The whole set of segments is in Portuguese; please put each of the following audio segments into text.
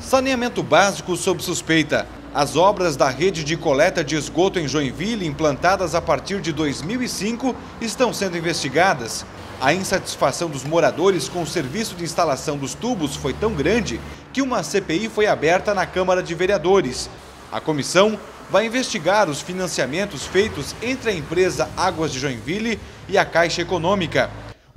Saneamento básico sob suspeita. As obras da rede de coleta de esgoto em Joinville, implantadas a partir de 2005, estão sendo investigadas. A insatisfação dos moradores com o serviço de instalação dos tubos foi tão grande que uma CPI foi aberta na Câmara de Vereadores. A comissão vai investigar os financiamentos feitos entre a empresa Águas de Joinville e a Caixa Econômica.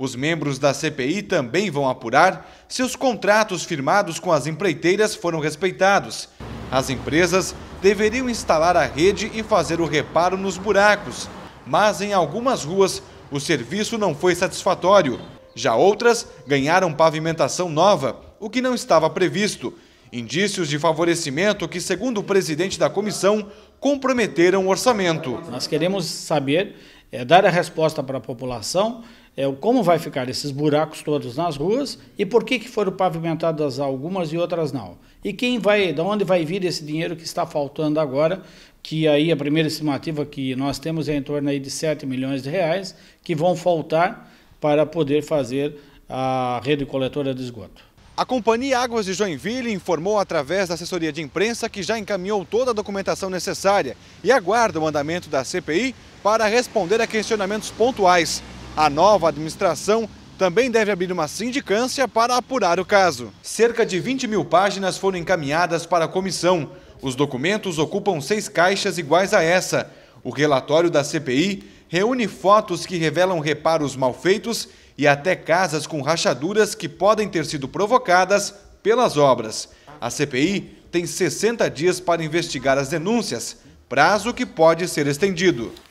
Os membros da CPI também vão apurar se os contratos firmados com as empreiteiras foram respeitados. As empresas deveriam instalar a rede e fazer o reparo nos buracos, mas em algumas ruas o serviço não foi satisfatório. Já outras ganharam pavimentação nova, o que não estava previsto. Indícios de favorecimento que, segundo o presidente da comissão, comprometeram o orçamento. Nós queremos saber é dar a resposta para a população é como vai ficar esses buracos todos nas ruas e por que, que foram pavimentadas algumas e outras não. E quem vai, de onde vai vir esse dinheiro que está faltando agora, que aí a primeira estimativa que nós temos é em torno aí de 7 milhões de reais, que vão faltar para poder fazer a rede coletora de esgoto. A Companhia Águas de Joinville informou através da assessoria de imprensa que já encaminhou toda a documentação necessária e aguarda o mandamento da CPI para responder a questionamentos pontuais. A nova administração também deve abrir uma sindicância para apurar o caso. Cerca de 20 mil páginas foram encaminhadas para a comissão. Os documentos ocupam seis caixas iguais a essa. O relatório da CPI reúne fotos que revelam reparos mal feitos e até casas com rachaduras que podem ter sido provocadas pelas obras. A CPI tem 60 dias para investigar as denúncias, prazo que pode ser estendido.